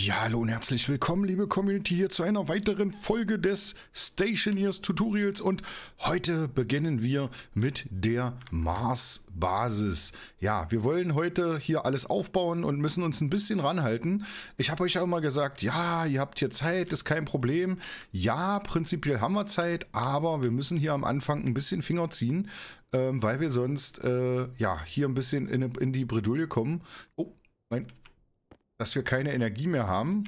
Ja, hallo und herzlich willkommen, liebe Community, hier zu einer weiteren Folge des Stationeers Tutorials und heute beginnen wir mit der Mars-Basis. Ja, wir wollen heute hier alles aufbauen und müssen uns ein bisschen ranhalten. Ich habe euch ja immer gesagt, ja, ihr habt hier Zeit, ist kein Problem. Ja, prinzipiell haben wir Zeit, aber wir müssen hier am Anfang ein bisschen Finger ziehen, ähm, weil wir sonst äh, ja hier ein bisschen in, in die Bredouille kommen. Oh, mein dass wir keine Energie mehr haben.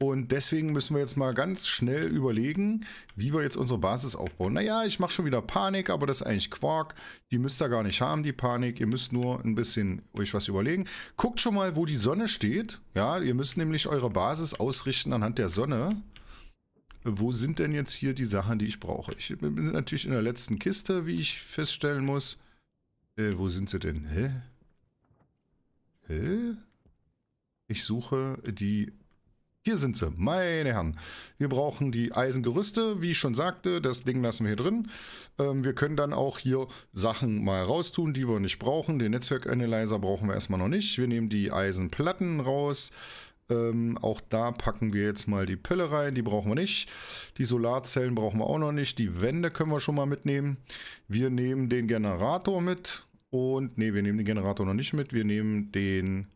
Und deswegen müssen wir jetzt mal ganz schnell überlegen, wie wir jetzt unsere Basis aufbauen. Naja, ich mache schon wieder Panik, aber das ist eigentlich Quark. Die müsst ihr gar nicht haben, die Panik. Ihr müsst nur ein bisschen euch was überlegen. Guckt schon mal, wo die Sonne steht. Ja, ihr müsst nämlich eure Basis ausrichten anhand der Sonne. Wo sind denn jetzt hier die Sachen, die ich brauche? Ich bin natürlich in der letzten Kiste, wie ich feststellen muss. Äh, wo sind sie denn? Hä? Hä? Ich suche die. Hier sind sie, meine Herren. Wir brauchen die Eisengerüste, wie ich schon sagte. Das Ding lassen wir hier drin. Ähm, wir können dann auch hier Sachen mal raustun, die wir nicht brauchen. Den Netzwerkanalyzer brauchen wir erstmal noch nicht. Wir nehmen die Eisenplatten raus. Ähm, auch da packen wir jetzt mal die Pille rein, die brauchen wir nicht. Die Solarzellen brauchen wir auch noch nicht. Die Wände können wir schon mal mitnehmen. Wir nehmen den Generator mit. Und nee, wir nehmen den Generator noch nicht mit. Wir nehmen den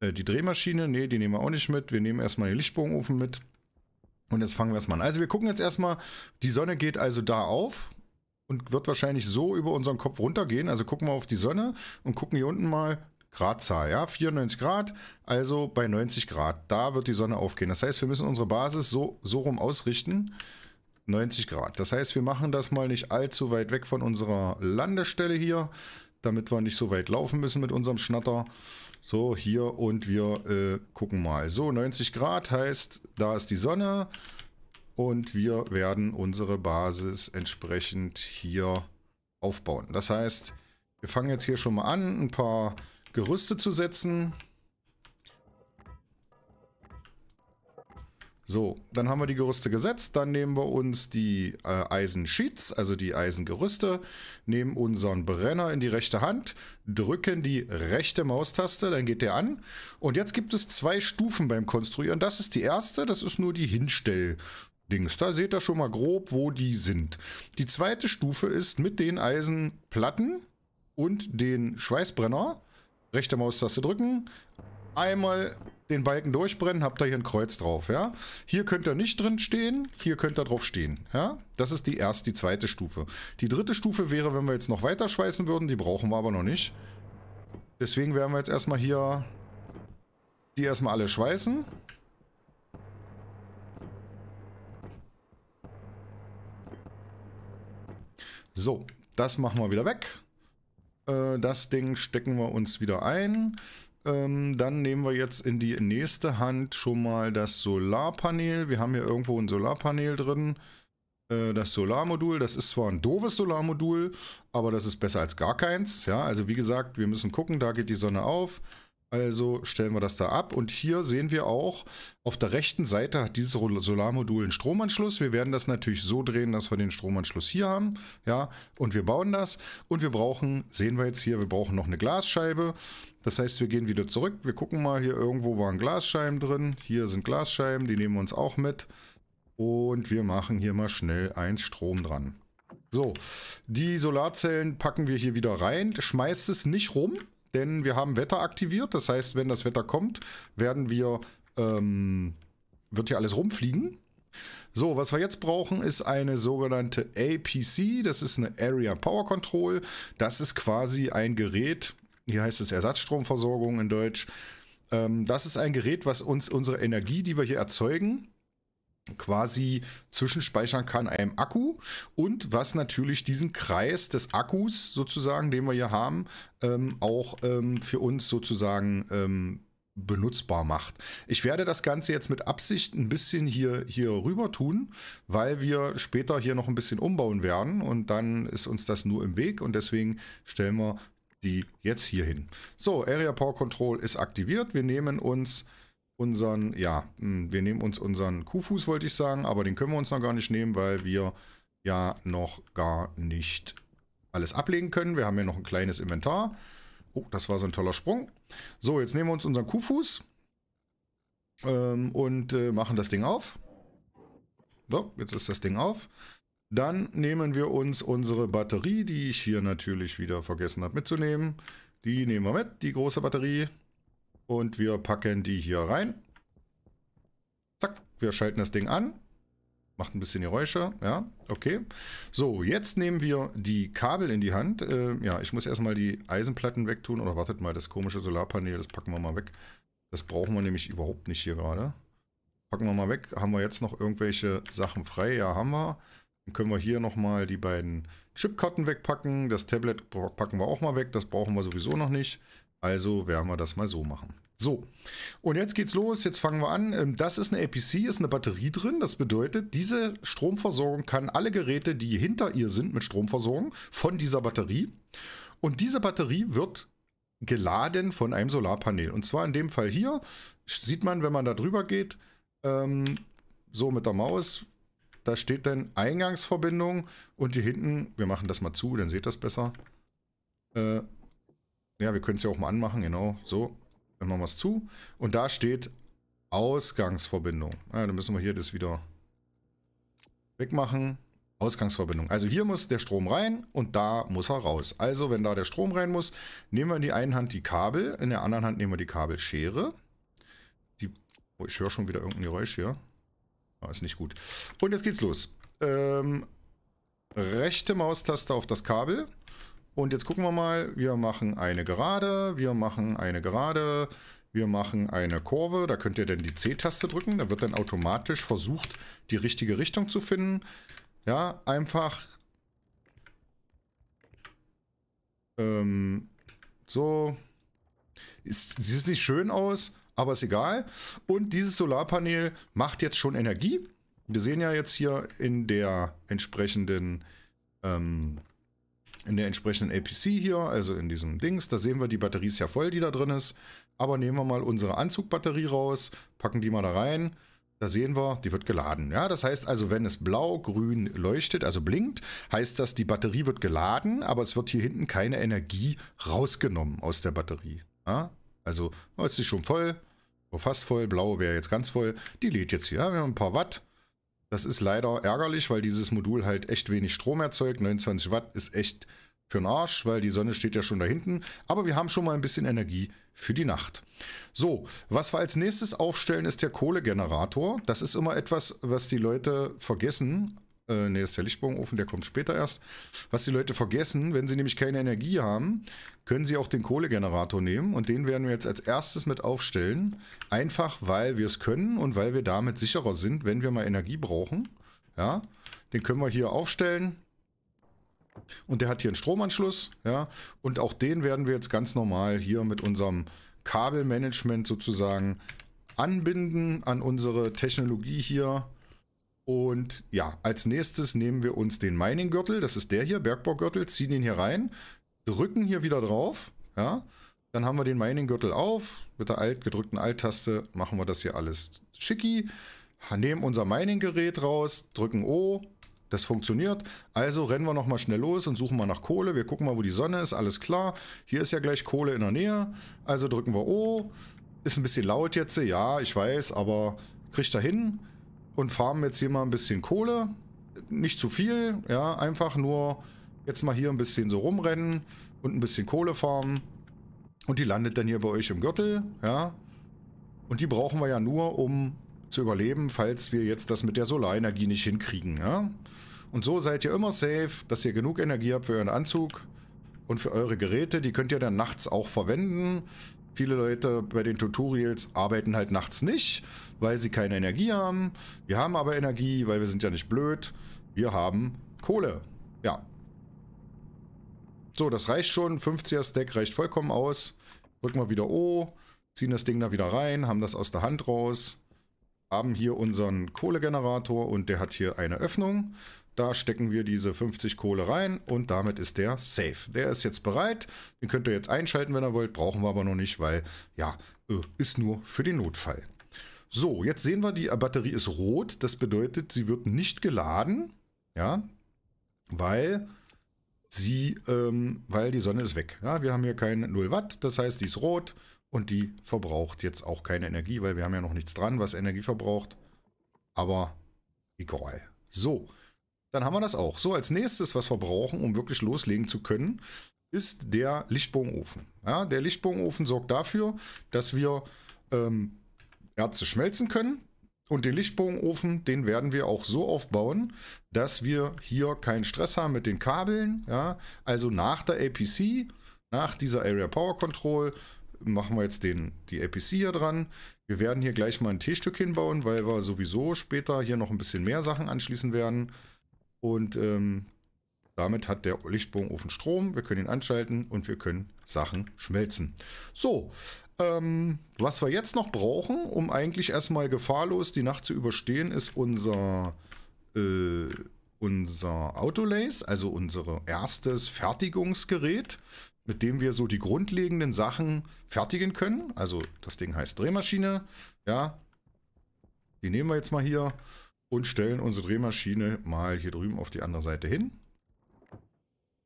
äh, die Drehmaschine, nee, die nehmen wir auch nicht mit. Wir nehmen erstmal den Lichtbogenofen mit. Und jetzt fangen wir erstmal an. Also wir gucken jetzt erstmal, die Sonne geht also da auf und wird wahrscheinlich so über unseren Kopf runtergehen. Also gucken wir auf die Sonne und gucken hier unten mal Gradzahl, ja, 94 Grad, also bei 90 Grad, da wird die Sonne aufgehen. Das heißt, wir müssen unsere Basis so, so rum ausrichten, 90 Grad. Das heißt, wir machen das mal nicht allzu weit weg von unserer Landestelle hier, damit wir nicht so weit laufen müssen mit unserem Schnatter. So, hier und wir äh, gucken mal. So, 90 Grad heißt, da ist die Sonne und wir werden unsere Basis entsprechend hier aufbauen. Das heißt, wir fangen jetzt hier schon mal an, ein paar Gerüste zu setzen. So, dann haben wir die Gerüste gesetzt. Dann nehmen wir uns die äh, Eisensheets, also die Eisengerüste, nehmen unseren Brenner in die rechte Hand, drücken die rechte Maustaste, dann geht der an. Und jetzt gibt es zwei Stufen beim Konstruieren. Das ist die erste, das ist nur die Hinstell. Dings. Da seht ihr schon mal grob, wo die sind. Die zweite Stufe ist mit den Eisenplatten und den Schweißbrenner, rechte Maustaste drücken, einmal den Balken durchbrennen, habt ihr hier ein Kreuz drauf, ja. Hier könnt ihr nicht drin stehen, hier könnt ihr drauf stehen, ja. Das ist die erste, die zweite Stufe. Die dritte Stufe wäre, wenn wir jetzt noch weiter schweißen würden, die brauchen wir aber noch nicht. Deswegen werden wir jetzt erstmal hier die erstmal alle schweißen. So, das machen wir wieder weg. Äh, das Ding stecken wir uns wieder ein. Ähm, dann nehmen wir jetzt in die nächste Hand schon mal das Solarpanel. Wir haben hier irgendwo ein Solarpanel drin. Äh, das Solarmodul, das ist zwar ein doofes Solarmodul, aber das ist besser als gar keins. Ja, also wie gesagt, wir müssen gucken, da geht die Sonne auf. Also stellen wir das da ab und hier sehen wir auch, auf der rechten Seite hat dieses Solarmodul einen Stromanschluss. Wir werden das natürlich so drehen, dass wir den Stromanschluss hier haben, ja, und wir bauen das und wir brauchen, sehen wir jetzt hier, wir brauchen noch eine Glasscheibe. Das heißt, wir gehen wieder zurück, wir gucken mal, hier irgendwo waren Glasscheiben drin, hier sind Glasscheiben, die nehmen wir uns auch mit und wir machen hier mal schnell eins Strom dran. So, die Solarzellen packen wir hier wieder rein, schmeißt es nicht rum, denn wir haben Wetter aktiviert. Das heißt, wenn das Wetter kommt, werden wir, ähm, wird hier alles rumfliegen. So, was wir jetzt brauchen, ist eine sogenannte APC. Das ist eine Area Power Control. Das ist quasi ein Gerät. Hier heißt es Ersatzstromversorgung in Deutsch. Ähm, das ist ein Gerät, was uns unsere Energie, die wir hier erzeugen, quasi zwischenspeichern kann, einem Akku und was natürlich diesen Kreis des Akkus sozusagen, den wir hier haben, ähm, auch ähm, für uns sozusagen ähm, benutzbar macht. Ich werde das Ganze jetzt mit Absicht ein bisschen hier, hier rüber tun, weil wir später hier noch ein bisschen umbauen werden und dann ist uns das nur im Weg und deswegen stellen wir die jetzt hier hin. So, Area Power Control ist aktiviert. Wir nehmen uns unseren, ja, hm, wir nehmen uns unseren Kuhfuß, wollte ich sagen, aber den können wir uns noch gar nicht nehmen, weil wir ja noch gar nicht alles ablegen können. Wir haben ja noch ein kleines Inventar. Oh, das war so ein toller Sprung. So, jetzt nehmen wir uns unseren Kuhfuß ähm, und äh, machen das Ding auf. So, jetzt ist das Ding auf. Dann nehmen wir uns unsere Batterie, die ich hier natürlich wieder vergessen habe mitzunehmen. Die nehmen wir mit, die große Batterie. Und wir packen die hier rein. Zack, wir schalten das Ding an. Macht ein bisschen Geräusche, ja, okay. So, jetzt nehmen wir die Kabel in die Hand. Äh, ja, ich muss erstmal die Eisenplatten wegtun. Oder wartet mal, das komische Solarpanel, das packen wir mal weg. Das brauchen wir nämlich überhaupt nicht hier gerade. Packen wir mal weg. Haben wir jetzt noch irgendwelche Sachen frei? Ja, haben wir. Dann können wir hier nochmal die beiden Chipkarten wegpacken. Das Tablet packen wir auch mal weg. Das brauchen wir sowieso noch nicht. Also werden wir das mal so machen. So, und jetzt geht's los. Jetzt fangen wir an. Ähm, das ist eine APC, ist eine Batterie drin. Das bedeutet, diese Stromversorgung kann alle Geräte, die hinter ihr sind, mit Strom versorgen von dieser Batterie. Und diese Batterie wird geladen von einem Solarpanel. Und zwar in dem Fall hier sieht man, wenn man da drüber geht, ähm, so mit der Maus, da steht dann Eingangsverbindung und hier hinten, wir machen das mal zu, dann seht ihr das besser. Äh, ja, wir können es ja auch mal anmachen, genau. So, dann machen wir es zu. Und da steht Ausgangsverbindung. Ja, dann müssen wir hier das wieder wegmachen. Ausgangsverbindung. Also hier muss der Strom rein und da muss er raus. Also wenn da der Strom rein muss, nehmen wir in die einen Hand die Kabel, in der anderen Hand nehmen wir die Kabelschere. Die, oh, ich höre schon wieder irgendein Geräusch hier. Ah, ist nicht gut. Und jetzt geht's los. Ähm, rechte Maustaste auf das Kabel. Und jetzt gucken wir mal, wir machen eine Gerade, wir machen eine Gerade, wir machen eine Kurve. Da könnt ihr dann die C-Taste drücken. Da wird dann automatisch versucht, die richtige Richtung zu finden. Ja, einfach ähm, so. Ist, sieht nicht schön aus, aber ist egal. Und dieses Solarpanel macht jetzt schon Energie. Wir sehen ja jetzt hier in der entsprechenden ähm, in der entsprechenden APC hier, also in diesem Dings, da sehen wir, die Batterie ist ja voll, die da drin ist. Aber nehmen wir mal unsere Anzugbatterie raus, packen die mal da rein. Da sehen wir, die wird geladen. Ja, das heißt also, wenn es blau, grün leuchtet, also blinkt, heißt das, die Batterie wird geladen, aber es wird hier hinten keine Energie rausgenommen aus der Batterie. Ja? Also, jetzt oh, ist sie schon voll, oh, fast voll, blau wäre jetzt ganz voll. Die lädt jetzt hier. wir haben ein paar Watt, das ist leider ärgerlich, weil dieses Modul halt echt wenig Strom erzeugt. 29 Watt ist echt für den Arsch, weil die Sonne steht ja schon da hinten. Aber wir haben schon mal ein bisschen Energie für die Nacht. So, was wir als nächstes aufstellen, ist der Kohlegenerator. Das ist immer etwas, was die Leute vergessen. Äh, ne, das ist der Lichtbogenofen, der kommt später erst. Was die Leute vergessen, wenn sie nämlich keine Energie haben, können sie auch den Kohlegenerator nehmen und den werden wir jetzt als erstes mit aufstellen. Einfach, weil wir es können und weil wir damit sicherer sind, wenn wir mal Energie brauchen. Ja, den können wir hier aufstellen. Und der hat hier einen Stromanschluss, ja, und auch den werden wir jetzt ganz normal hier mit unserem Kabelmanagement sozusagen anbinden an unsere Technologie hier und ja, als nächstes nehmen wir uns den Mining-Gürtel, das ist der hier, Bergbaugürtel, ziehen ihn hier rein, drücken hier wieder drauf, ja, dann haben wir den Mining-Gürtel auf, mit der alt gedrückten Alt-Taste machen wir das hier alles schicki, nehmen unser Mining-Gerät raus, drücken O, das funktioniert. Also rennen wir nochmal schnell los und suchen mal nach Kohle. Wir gucken mal, wo die Sonne ist. Alles klar. Hier ist ja gleich Kohle in der Nähe. Also drücken wir O. Ist ein bisschen laut jetzt. Ja, ich weiß, aber kriegt da hin und farmen jetzt hier mal ein bisschen Kohle. Nicht zu viel, ja, einfach nur jetzt mal hier ein bisschen so rumrennen und ein bisschen Kohle farmen. Und die landet dann hier bei euch im Gürtel, ja. Und die brauchen wir ja nur, um zu überleben, falls wir jetzt das mit der Solarenergie nicht hinkriegen, ja. Und so seid ihr immer safe, dass ihr genug Energie habt für euren Anzug und für eure Geräte. Die könnt ihr dann nachts auch verwenden. Viele Leute bei den Tutorials arbeiten halt nachts nicht, weil sie keine Energie haben. Wir haben aber Energie, weil wir sind ja nicht blöd. Wir haben Kohle. Ja. So, das reicht schon. 50er Stack reicht vollkommen aus. Drücken wir wieder O, ziehen das Ding da wieder rein, haben das aus der Hand raus. Haben hier unseren Kohlegenerator und der hat hier eine Öffnung. Da stecken wir diese 50 Kohle rein und damit ist der safe. Der ist jetzt bereit. Den könnt ihr jetzt einschalten, wenn ihr wollt. Brauchen wir aber noch nicht, weil ja, äh, ist nur für den Notfall. So, jetzt sehen wir, die Batterie ist rot. Das bedeutet, sie wird nicht geladen. Ja, weil sie, ähm, weil die Sonne ist weg. Ja, wir haben hier kein 0 Watt, das heißt, die ist rot und die verbraucht jetzt auch keine Energie, weil wir haben ja noch nichts dran, was Energie verbraucht. Aber egal. So, dann haben wir das auch. So, als nächstes, was wir brauchen, um wirklich loslegen zu können, ist der Lichtbogenofen. Ja, der Lichtbogenofen sorgt dafür, dass wir ähm, Erze schmelzen können. Und den Lichtbogenofen, den werden wir auch so aufbauen, dass wir hier keinen Stress haben mit den Kabeln. Ja? Also nach der APC, nach dieser Area Power Control, machen wir jetzt den, die APC hier dran. Wir werden hier gleich mal ein T-Stück hinbauen, weil wir sowieso später hier noch ein bisschen mehr Sachen anschließen werden. Und ähm, damit hat der Lichtbogenofen Strom. Wir können ihn anschalten und wir können Sachen schmelzen. So, ähm, was wir jetzt noch brauchen, um eigentlich erstmal gefahrlos die Nacht zu überstehen, ist unser, äh, unser Autolace, also unser erstes Fertigungsgerät, mit dem wir so die grundlegenden Sachen fertigen können. Also das Ding heißt Drehmaschine, ja. Die nehmen wir jetzt mal hier und stellen unsere Drehmaschine mal hier drüben auf die andere Seite hin.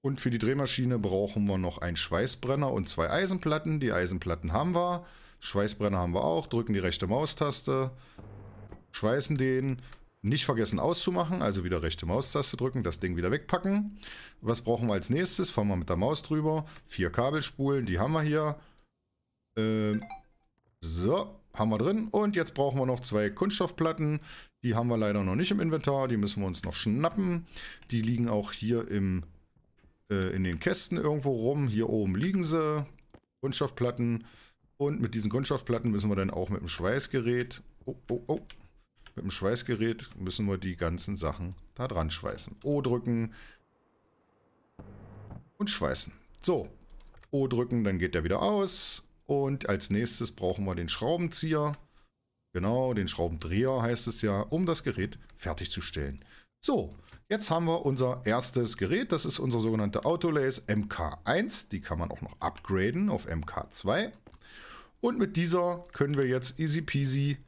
Und für die Drehmaschine brauchen wir noch einen Schweißbrenner und zwei Eisenplatten. Die Eisenplatten haben wir. Schweißbrenner haben wir auch. Drücken die rechte Maustaste. Schweißen den. Nicht vergessen auszumachen, also wieder rechte Maustaste drücken, das Ding wieder wegpacken. Was brauchen wir als nächstes? Fahren wir mit der Maus drüber. Vier Kabelspulen, die haben wir hier. Ähm, so, haben wir drin. Und jetzt brauchen wir noch zwei Kunststoffplatten. Die haben wir leider noch nicht im Inventar. Die müssen wir uns noch schnappen. Die liegen auch hier im, äh, in den Kästen irgendwo rum. Hier oben liegen sie. Kunststoffplatten. Und mit diesen Kunststoffplatten müssen wir dann auch mit dem Schweißgerät... Oh, oh, oh. Mit dem Schweißgerät müssen wir die ganzen Sachen da dran schweißen. O drücken. Und schweißen. So. O drücken, dann geht der wieder aus. Und als nächstes brauchen wir den Schraubenzieher. Genau, den Schraubendreher heißt es ja, um das Gerät fertigzustellen. So, jetzt haben wir unser erstes Gerät. Das ist unser sogenannte Autolays MK1. Die kann man auch noch upgraden auf MK2. Und mit dieser können wir jetzt easy peasy,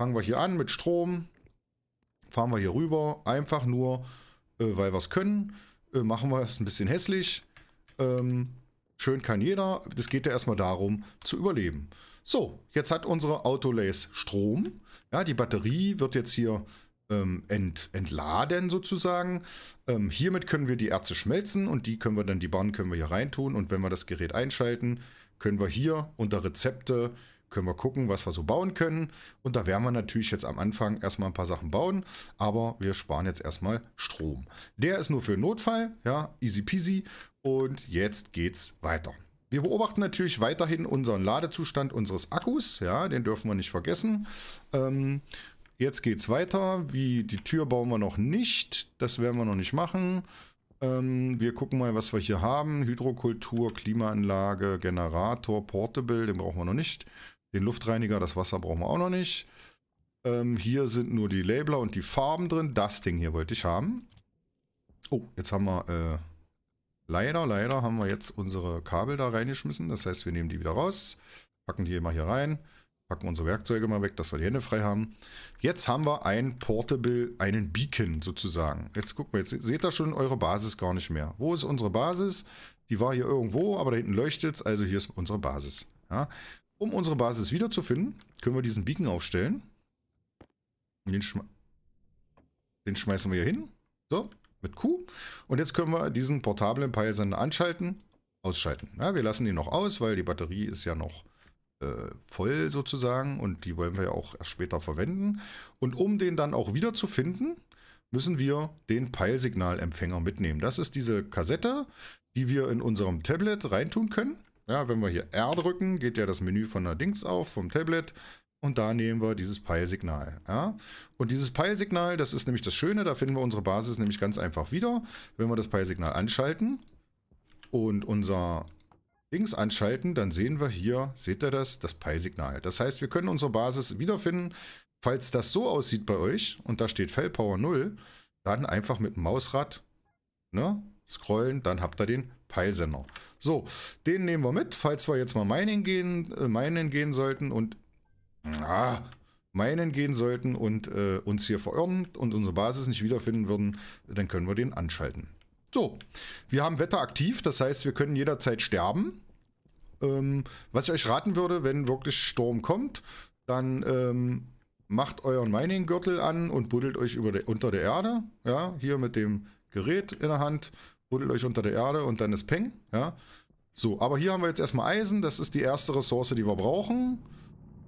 fangen wir hier an mit Strom, fahren wir hier rüber, einfach nur, äh, weil wir es können. Äh, machen wir es ein bisschen hässlich. Ähm, Schön kann jeder. Es geht ja erstmal darum, zu überleben. So, jetzt hat unsere Autolace Strom. Ja, die Batterie wird jetzt hier ähm, ent, entladen sozusagen. Ähm, hiermit können wir die Erze schmelzen und die können wir dann, die Bahn können wir hier reintun. Und wenn wir das Gerät einschalten, können wir hier unter Rezepte können wir gucken, was wir so bauen können. Und da werden wir natürlich jetzt am Anfang erstmal ein paar Sachen bauen, aber wir sparen jetzt erstmal Strom. Der ist nur für Notfall, ja, easy peasy. Und jetzt geht's weiter. Wir beobachten natürlich weiterhin unseren Ladezustand unseres Akkus. Ja, den dürfen wir nicht vergessen. Ähm, jetzt geht's weiter. Wie die Tür bauen wir noch nicht. Das werden wir noch nicht machen. Ähm, wir gucken mal, was wir hier haben. Hydrokultur, Klimaanlage, Generator, Portable, den brauchen wir noch nicht. Den Luftreiniger, das Wasser brauchen wir auch noch nicht. Ähm, hier sind nur die Labeler und die Farben drin. Das Ding hier wollte ich haben. Oh, jetzt haben wir äh, Leider, leider haben wir jetzt unsere Kabel da reingeschmissen. Das heißt, wir nehmen die wieder raus, packen die mal hier rein, packen unsere Werkzeuge mal weg, dass wir die Hände frei haben. Jetzt haben wir ein Portable, einen Beacon sozusagen. Jetzt gucken wir, jetzt seht ihr schon eure Basis gar nicht mehr. Wo ist unsere Basis? Die war hier irgendwo, aber da hinten leuchtet es, also hier ist unsere Basis. Ja. Um unsere Basis wiederzufinden, können wir diesen Beacon aufstellen. Den, schme den schmeißen wir hier hin. So, mit Q. Und jetzt können wir diesen portablen Peilsender anschalten, ausschalten. Ja, wir lassen ihn noch aus, weil die Batterie ist ja noch äh, voll sozusagen und die wollen wir ja auch erst später verwenden. Und um den dann auch wieder zu finden, müssen wir den Peilsignalempfänger mitnehmen. Das ist diese Kassette, die wir in unserem Tablet reintun können. Ja, wenn wir hier R drücken, geht ja das Menü von der Dings auf, vom Tablet und da nehmen wir dieses Peilsignal. Ja? Und dieses Peilsignal, das ist nämlich das Schöne, da finden wir unsere Basis nämlich ganz einfach wieder. Wenn wir das Peilsignal anschalten und unser Dings anschalten, dann sehen wir hier, seht ihr das, das Peilsignal. Das heißt, wir können unsere Basis wiederfinden. Falls das so aussieht bei euch und da steht Fellpower 0, dann einfach mit dem Mausrad ne, scrollen, dann habt ihr den Peilsender. So, den nehmen wir mit, falls wir jetzt mal meinen gehen, äh, meinen gehen sollten und ah, meinen gehen sollten und äh, uns hier verirren und unsere Basis nicht wiederfinden würden, dann können wir den anschalten. So, wir haben Wetter aktiv, das heißt, wir können jederzeit sterben. Ähm, was ich euch raten würde, wenn wirklich Sturm kommt, dann ähm, macht euren Mining-Gürtel an und buddelt euch der, unter der Erde. Ja, hier mit dem Gerät in der Hand, buddelt euch unter der Erde und dann ist Peng. Ja. So, aber hier haben wir jetzt erstmal Eisen, das ist die erste Ressource, die wir brauchen.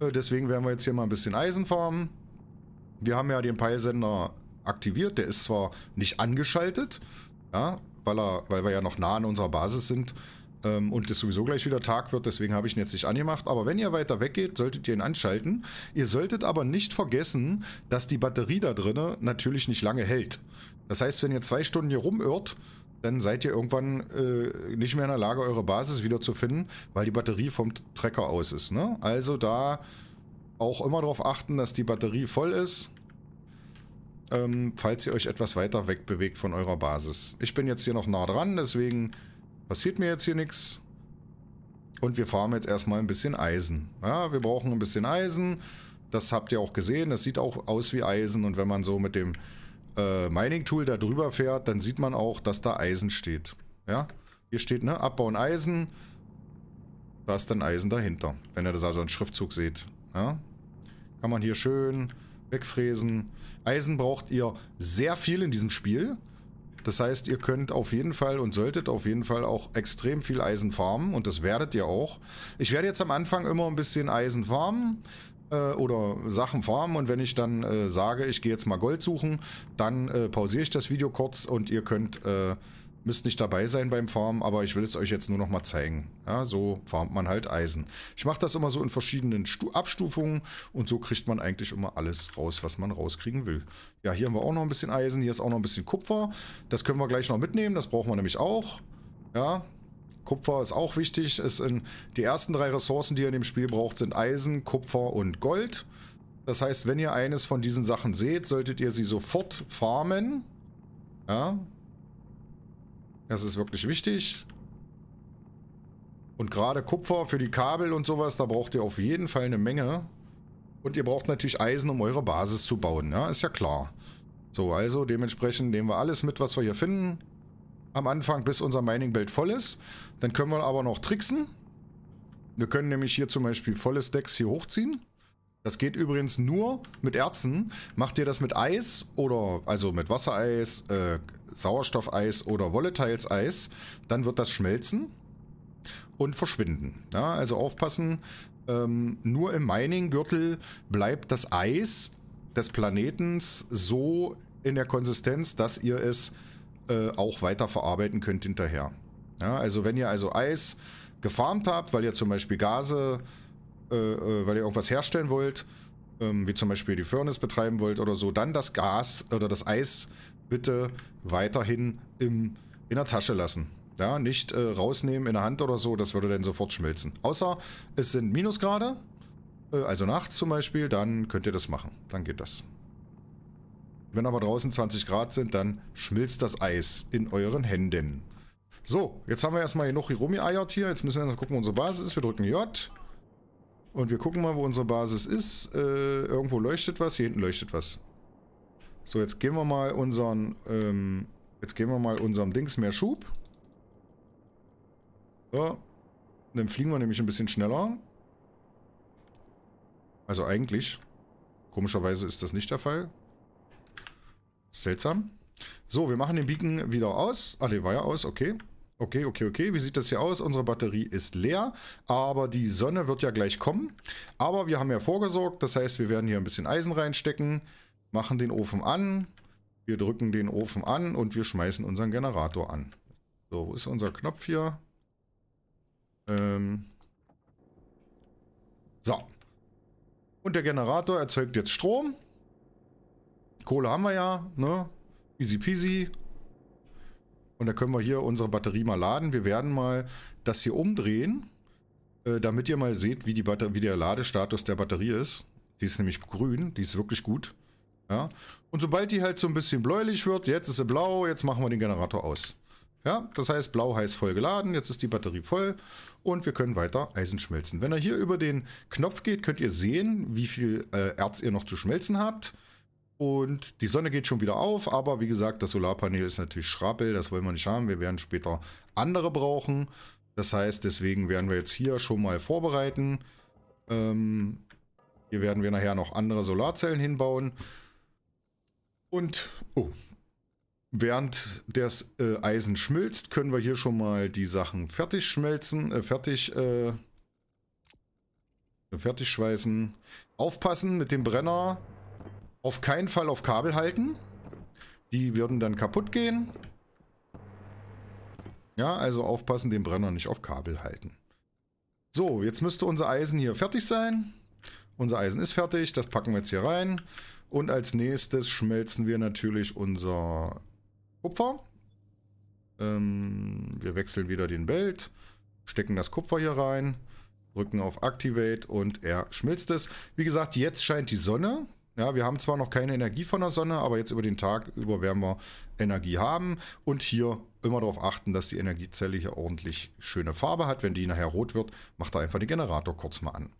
Äh, deswegen werden wir jetzt hier mal ein bisschen Eisen farmen. Wir haben ja den Peilsender aktiviert. Der ist zwar nicht angeschaltet, ja, weil, er, weil wir ja noch nah an unserer Basis sind ähm, und es sowieso gleich wieder Tag wird. Deswegen habe ich ihn jetzt nicht angemacht. Aber wenn ihr weiter weggeht, solltet ihr ihn anschalten. Ihr solltet aber nicht vergessen, dass die Batterie da drinnen natürlich nicht lange hält. Das heißt, wenn ihr zwei Stunden hier rumirrt, dann seid ihr irgendwann äh, nicht mehr in der Lage, eure Basis wieder zu finden, weil die Batterie vom Trecker aus ist. Ne? Also da auch immer darauf achten, dass die Batterie voll ist, ähm, falls ihr euch etwas weiter weg bewegt von eurer Basis. Ich bin jetzt hier noch nah dran, deswegen passiert mir jetzt hier nichts. Und wir fahren jetzt erstmal ein bisschen Eisen. Ja, wir brauchen ein bisschen Eisen. Das habt ihr auch gesehen. Das sieht auch aus wie Eisen. Und wenn man so mit dem äh, Mining-Tool da drüber fährt, dann sieht man auch, dass da Eisen steht. Ja, hier steht, ne, abbauen Eisen. Da ist dann Eisen dahinter, wenn ihr das also als Schriftzug seht. Ja? Kann man hier schön wegfräsen. Eisen braucht ihr sehr viel in diesem Spiel. Das heißt, ihr könnt auf jeden Fall und solltet auf jeden Fall auch extrem viel Eisen farmen und das werdet ihr auch. Ich werde jetzt am Anfang immer ein bisschen Eisen farmen, äh, oder Sachen farmen und wenn ich dann äh, sage, ich gehe jetzt mal Gold suchen, dann äh, pausiere ich das Video kurz und ihr könnt, äh, müsst nicht dabei sein beim Farmen, aber ich will es euch jetzt nur noch mal zeigen. Ja, so farmt man halt Eisen. Ich mache das immer so in verschiedenen Stu Abstufungen und so kriegt man eigentlich immer alles raus, was man rauskriegen will. Ja, hier haben wir auch noch ein bisschen Eisen, hier ist auch noch ein bisschen Kupfer. Das können wir gleich noch mitnehmen, das brauchen wir nämlich auch. Ja, Kupfer ist auch wichtig. Ist in, die ersten drei Ressourcen, die ihr in dem Spiel braucht, sind Eisen, Kupfer und Gold. Das heißt, wenn ihr eines von diesen Sachen seht, solltet ihr sie sofort farmen. Ja. Das ist wirklich wichtig. Und gerade Kupfer für die Kabel und sowas, da braucht ihr auf jeden Fall eine Menge. Und ihr braucht natürlich Eisen, um eure Basis zu bauen. Ja, ist ja klar. So, also dementsprechend nehmen wir alles mit, was wir hier finden am Anfang, bis unser Mining-Belt voll ist. Dann können wir aber noch tricksen. Wir können nämlich hier zum Beispiel volle Stacks hier hochziehen. Das geht übrigens nur mit Erzen. Macht ihr das mit Eis oder also mit Wassereis, äh, Sauerstoffeis oder Volatiles Eis, dann wird das schmelzen und verschwinden. Ja, also aufpassen, ähm, nur im Mining-Gürtel bleibt das Eis des Planetens so in der Konsistenz, dass ihr es äh, auch weiterverarbeiten könnt hinterher. Ja, also wenn ihr also Eis gefarmt habt, weil ihr zum Beispiel Gase, äh, äh, weil ihr irgendwas herstellen wollt, ähm, wie zum Beispiel die Furnace betreiben wollt oder so, dann das Gas oder das Eis bitte weiterhin im, in der Tasche lassen. Ja, nicht äh, rausnehmen in der Hand oder so, das würde dann sofort schmelzen. Außer es sind Minusgrade, äh, also nachts zum Beispiel, dann könnt ihr das machen. Dann geht das. Wenn aber draußen 20 Grad sind, dann schmilzt das Eis in euren Händen. So, jetzt haben wir erstmal hier noch hier rumgeeiert hier. Jetzt müssen wir gucken, wo unsere Basis ist. Wir drücken J. Und wir gucken mal, wo unsere Basis ist. Äh, irgendwo leuchtet was. Hier hinten leuchtet was. So, jetzt gehen wir mal unseren... Ähm, jetzt gehen wir mal unserem Dings mehr Schub. So. Dann fliegen wir nämlich ein bisschen schneller. Also eigentlich. Komischerweise ist das nicht der Fall. Seltsam. So, wir machen den Beacon wieder aus. Ah, der war ja aus, okay. Okay, okay, okay. Wie sieht das hier aus? Unsere Batterie ist leer, aber die Sonne wird ja gleich kommen. Aber wir haben ja vorgesorgt, das heißt, wir werden hier ein bisschen Eisen reinstecken, machen den Ofen an, wir drücken den Ofen an und wir schmeißen unseren Generator an. So, wo ist unser Knopf hier? Ähm so. Und der Generator erzeugt jetzt Strom. Kohle haben wir ja, ne? Easy peasy. Und da können wir hier unsere Batterie mal laden. Wir werden mal das hier umdrehen, äh, damit ihr mal seht, wie, die wie der Ladestatus der Batterie ist. Die ist nämlich grün, die ist wirklich gut. Ja. Und sobald die halt so ein bisschen bläulich wird, jetzt ist sie blau, jetzt machen wir den Generator aus. Ja, das heißt, blau heißt voll geladen, jetzt ist die Batterie voll und wir können weiter Eisen schmelzen. Wenn ihr hier über den Knopf geht, könnt ihr sehen, wie viel äh, Erz ihr noch zu schmelzen habt. Und die Sonne geht schon wieder auf, aber wie gesagt, das Solarpanel ist natürlich Schrappel, das wollen wir nicht haben. Wir werden später andere brauchen. Das heißt, deswegen werden wir jetzt hier schon mal vorbereiten. Ähm, hier werden wir nachher noch andere Solarzellen hinbauen. Und, oh, während das äh, Eisen schmilzt, können wir hier schon mal die Sachen fertig schmelzen, äh, fertig, äh, fertig schweißen. Aufpassen mit dem Brenner. Auf keinen Fall auf Kabel halten. Die würden dann kaputt gehen. Ja, also aufpassen, den Brenner nicht auf Kabel halten. So, jetzt müsste unser Eisen hier fertig sein. Unser Eisen ist fertig, das packen wir jetzt hier rein. Und als nächstes schmelzen wir natürlich unser Kupfer. Ähm, wir wechseln wieder den Belt, stecken das Kupfer hier rein, drücken auf Activate und er schmilzt es. Wie gesagt, jetzt scheint die Sonne. Ja, wir haben zwar noch keine Energie von der Sonne, aber jetzt über den Tag über werden wir Energie haben und hier immer darauf achten, dass die Energiezelle hier ordentlich schöne Farbe hat. Wenn die nachher rot wird, macht da einfach den Generator kurz mal an.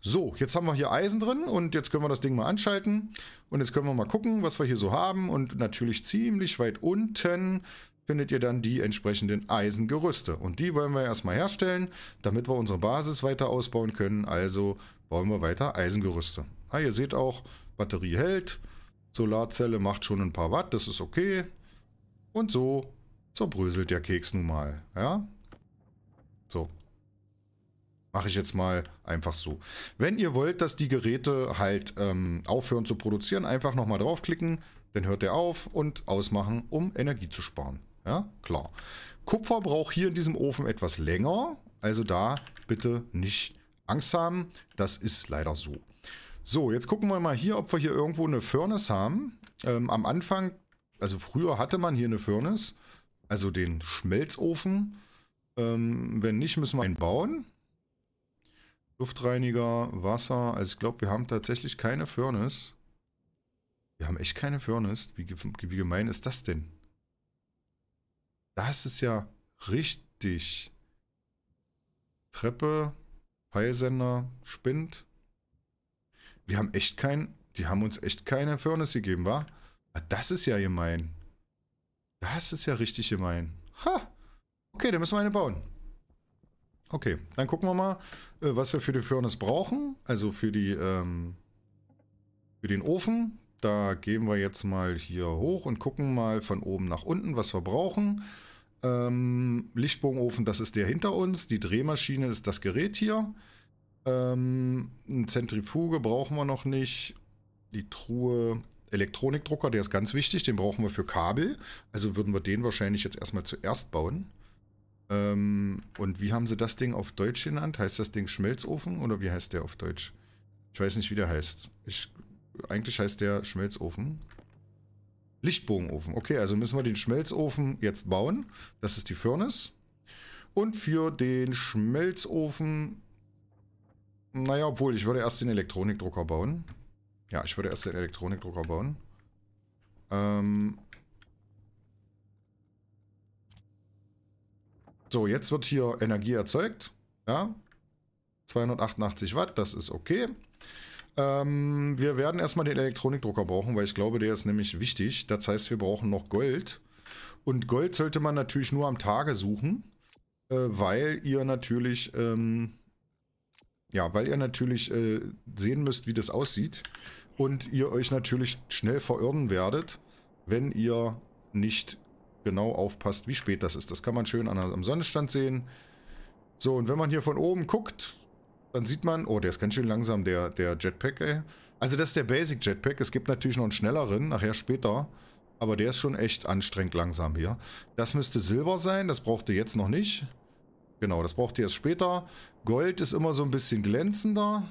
So, jetzt haben wir hier Eisen drin und jetzt können wir das Ding mal anschalten. Und jetzt können wir mal gucken, was wir hier so haben. Und natürlich ziemlich weit unten findet ihr dann die entsprechenden Eisengerüste. Und die wollen wir erstmal herstellen, damit wir unsere Basis weiter ausbauen können. Also bauen wir weiter Eisengerüste. Ah, ihr seht auch, Batterie hält, Solarzelle macht schon ein paar Watt, das ist okay. Und so zerbröselt der Keks nun mal, ja? So. Mache ich jetzt mal einfach so. Wenn ihr wollt, dass die Geräte halt ähm, aufhören zu produzieren, einfach nochmal draufklicken, dann hört er auf und ausmachen, um Energie zu sparen. Ja, klar. Kupfer braucht hier in diesem Ofen etwas länger, also da bitte nicht Angst haben, das ist leider so. So, jetzt gucken wir mal hier, ob wir hier irgendwo eine Furnace haben. Ähm, am Anfang, also früher hatte man hier eine Furnace, also den Schmelzofen. Ähm, wenn nicht, müssen wir einen bauen. Luftreiniger, Wasser. Also ich glaube, wir haben tatsächlich keine Furnace. Wir haben echt keine Furnace. Wie, wie gemein ist das denn? Das ist ja richtig. Treppe, Peilsender, Spind. Wir haben echt kein, die haben uns echt keine Furnace gegeben, wa? Ah, das ist ja gemein. Das ist ja richtig gemein. Ha! Okay, dann müssen wir eine bauen. Okay, dann gucken wir mal, äh, was wir für die Furnace brauchen. Also für die, ähm, für den Ofen. Da gehen wir jetzt mal hier hoch und gucken mal von oben nach unten, was wir brauchen. Ähm, Lichtbogenofen, das ist der hinter uns. Die Drehmaschine ist das Gerät hier. Ähm, eine Zentrifuge brauchen wir noch nicht. Die Truhe, Elektronikdrucker, der ist ganz wichtig, den brauchen wir für Kabel. Also würden wir den wahrscheinlich jetzt erstmal zuerst bauen. Ähm, und wie haben sie das Ding auf Deutsch genannt? Heißt das Ding Schmelzofen oder wie heißt der auf Deutsch? Ich weiß nicht, wie der heißt. Ich, eigentlich heißt der Schmelzofen. Lichtbogenofen. Okay, also müssen wir den Schmelzofen jetzt bauen. Das ist die Furnace. Und für den Schmelzofen naja, obwohl, ich würde erst den Elektronikdrucker bauen. Ja, ich würde erst den Elektronikdrucker bauen. Ähm so, jetzt wird hier Energie erzeugt. Ja, 288 Watt, das ist okay. Ähm, wir werden erstmal den Elektronikdrucker brauchen, weil ich glaube, der ist nämlich wichtig. Das heißt, wir brauchen noch Gold. Und Gold sollte man natürlich nur am Tage suchen, äh, weil ihr natürlich... Ähm ja, weil ihr natürlich äh, sehen müsst, wie das aussieht. Und ihr euch natürlich schnell verirren werdet, wenn ihr nicht genau aufpasst, wie spät das ist. Das kann man schön an, am Sonnenstand sehen. So, und wenn man hier von oben guckt, dann sieht man... Oh, der ist ganz schön langsam, der, der Jetpack, ey. Also das ist der Basic Jetpack. Es gibt natürlich noch einen schnelleren, nachher später. Aber der ist schon echt anstrengend langsam hier. Das müsste Silber sein, das braucht ihr jetzt noch nicht. Genau, das braucht ihr erst später. Gold ist immer so ein bisschen glänzender.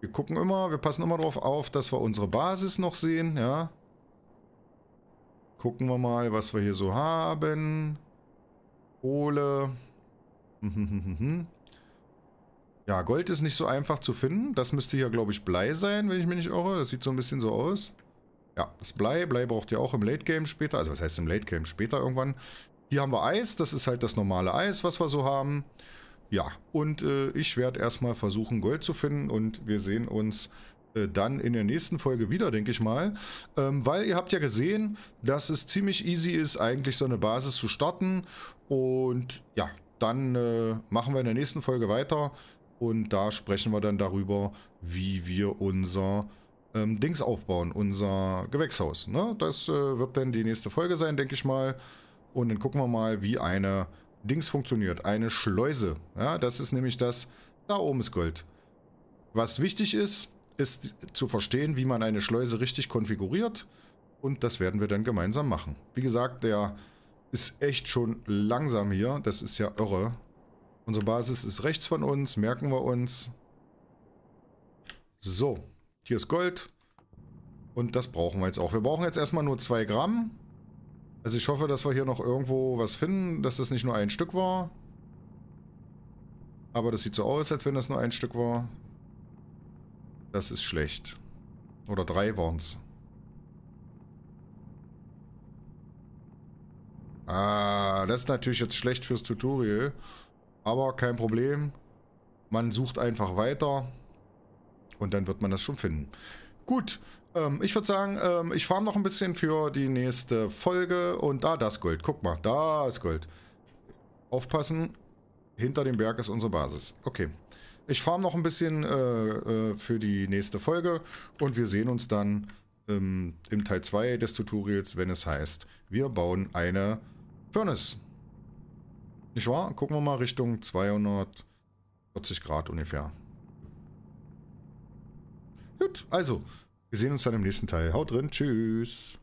Wir gucken immer, wir passen immer darauf auf, dass wir unsere Basis noch sehen, ja. Gucken wir mal, was wir hier so haben. Kohle. Ja, Gold ist nicht so einfach zu finden. Das müsste hier, glaube ich, Blei sein, wenn ich mich nicht irre. Das sieht so ein bisschen so aus. Ja, das Blei. Blei braucht ihr auch im Late Game später. Also was heißt im Late Game später irgendwann? Hier haben wir Eis, das ist halt das normale Eis, was wir so haben. Ja, und äh, ich werde erstmal versuchen, Gold zu finden und wir sehen uns äh, dann in der nächsten Folge wieder, denke ich mal. Ähm, weil ihr habt ja gesehen, dass es ziemlich easy ist, eigentlich so eine Basis zu starten. Und ja, dann äh, machen wir in der nächsten Folge weiter und da sprechen wir dann darüber, wie wir unser ähm, Dings aufbauen, unser Gewächshaus. Ne? Das äh, wird dann die nächste Folge sein, denke ich mal. Und dann gucken wir mal, wie eine Dings funktioniert. Eine Schleuse. Ja, das ist nämlich das, da oben ist Gold. Was wichtig ist, ist zu verstehen, wie man eine Schleuse richtig konfiguriert. Und das werden wir dann gemeinsam machen. Wie gesagt, der ist echt schon langsam hier. Das ist ja irre. Unsere Basis ist rechts von uns, merken wir uns. So, hier ist Gold. Und das brauchen wir jetzt auch. Wir brauchen jetzt erstmal nur 2 Gramm. Also ich hoffe, dass wir hier noch irgendwo was finden, dass das nicht nur ein Stück war. Aber das sieht so aus, als wenn das nur ein Stück war. Das ist schlecht. Oder drei waren es. Ah, das ist natürlich jetzt schlecht fürs Tutorial. Aber kein Problem. Man sucht einfach weiter. Und dann wird man das schon finden. Gut, ähm, ich würde sagen, ähm, ich farm noch ein bisschen für die nächste Folge. Und da, das Gold. Guck mal, da ist Gold. Aufpassen. Hinter dem Berg ist unsere Basis. Okay. Ich farm noch ein bisschen äh, äh, für die nächste Folge. Und wir sehen uns dann ähm, im Teil 2 des Tutorials, wenn es heißt, wir bauen eine Furnace. Nicht wahr? Gucken wir mal Richtung 240 Grad ungefähr. Gut, also, wir sehen uns dann im nächsten Teil. Haut drin, tschüss.